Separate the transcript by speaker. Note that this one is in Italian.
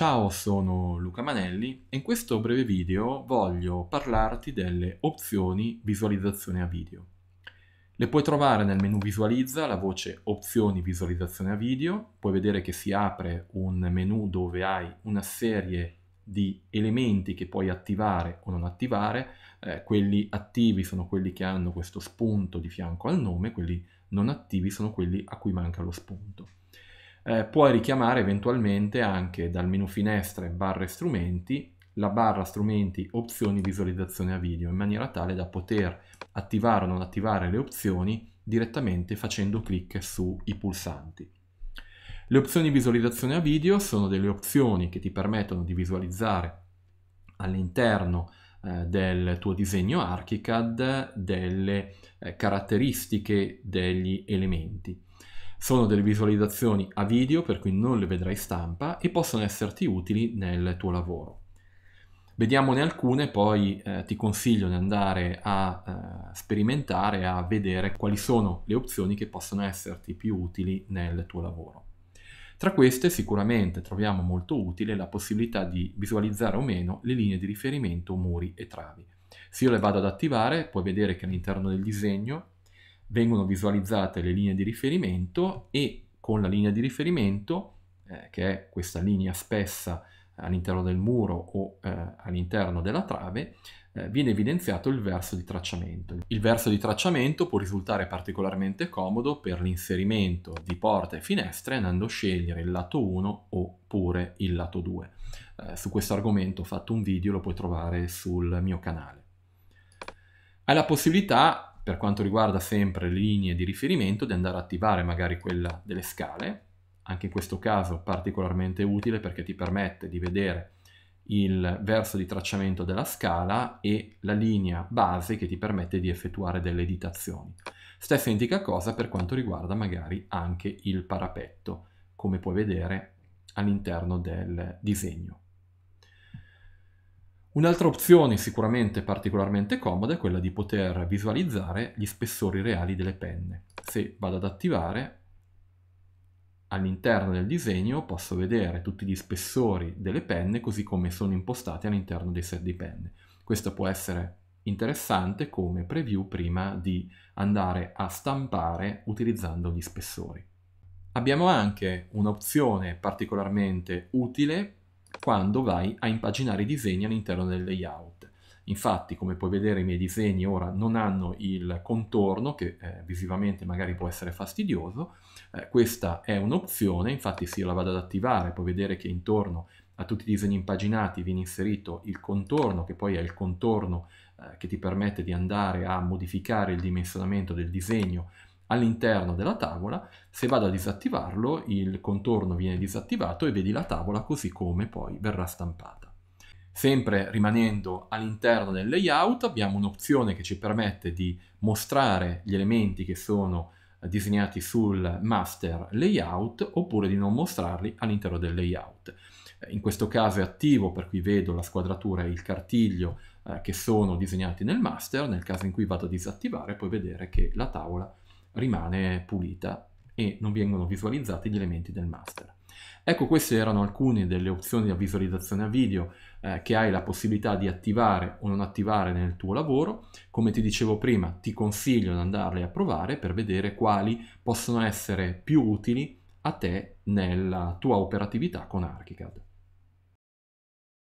Speaker 1: Ciao, sono Luca Manelli e in questo breve video voglio parlarti delle opzioni visualizzazione a video. Le puoi trovare nel menu visualizza la voce opzioni visualizzazione a video, puoi vedere che si apre un menu dove hai una serie di elementi che puoi attivare o non attivare, eh, quelli attivi sono quelli che hanno questo spunto di fianco al nome, quelli non attivi sono quelli a cui manca lo spunto eh, puoi richiamare eventualmente anche dal menu finestre barre strumenti la barra strumenti opzioni visualizzazione a video in maniera tale da poter attivare o non attivare le opzioni direttamente facendo clic sui pulsanti. Le opzioni visualizzazione a video sono delle opzioni che ti permettono di visualizzare all'interno eh, del tuo disegno ArchiCAD delle eh, caratteristiche degli elementi. Sono delle visualizzazioni a video, per cui non le vedrai stampa e possono esserti utili nel tuo lavoro. Vediamone alcune, poi eh, ti consiglio di andare a eh, sperimentare, a vedere quali sono le opzioni che possono esserti più utili nel tuo lavoro. Tra queste sicuramente troviamo molto utile la possibilità di visualizzare o meno le linee di riferimento muri e travi. Se io le vado ad attivare puoi vedere che all'interno del disegno vengono visualizzate le linee di riferimento e con la linea di riferimento, eh, che è questa linea spessa all'interno del muro o eh, all'interno della trave, eh, viene evidenziato il verso di tracciamento. Il verso di tracciamento può risultare particolarmente comodo per l'inserimento di porte e finestre andando a scegliere il lato 1 oppure il lato 2. Eh, su questo argomento ho fatto un video, lo puoi trovare sul mio canale. Hai la possibilità per quanto riguarda sempre le linee di riferimento, di andare a attivare magari quella delle scale, anche in questo caso particolarmente utile perché ti permette di vedere il verso di tracciamento della scala e la linea base che ti permette di effettuare delle editazioni. Stessa identica cosa per quanto riguarda magari anche il parapetto, come puoi vedere all'interno del disegno. Un'altra opzione sicuramente particolarmente comoda è quella di poter visualizzare gli spessori reali delle penne. Se vado ad attivare, all'interno del disegno posso vedere tutti gli spessori delle penne così come sono impostati all'interno dei set di penne. Questo può essere interessante come preview prima di andare a stampare utilizzando gli spessori. Abbiamo anche un'opzione particolarmente utile quando vai a impaginare i disegni all'interno del layout. Infatti, come puoi vedere, i miei disegni ora non hanno il contorno, che eh, visivamente magari può essere fastidioso. Eh, questa è un'opzione, infatti se io la vado ad attivare, puoi vedere che intorno a tutti i disegni impaginati viene inserito il contorno, che poi è il contorno eh, che ti permette di andare a modificare il dimensionamento del disegno all'interno della tavola, se vado a disattivarlo il contorno viene disattivato e vedi la tavola così come poi verrà stampata. Sempre rimanendo all'interno del layout abbiamo un'opzione che ci permette di mostrare gli elementi che sono disegnati sul master layout oppure di non mostrarli all'interno del layout. In questo caso è attivo, per cui vedo la squadratura e il cartiglio eh, che sono disegnati nel master, nel caso in cui vado a disattivare puoi vedere che la tavola rimane pulita e non vengono visualizzati gli elementi del master. Ecco queste erano alcune delle opzioni di visualizzazione a video eh, che hai la possibilità di attivare o non attivare nel tuo lavoro. Come ti dicevo prima ti consiglio di andarle a provare per vedere quali possono essere più utili a te nella tua operatività con ArchiCAD.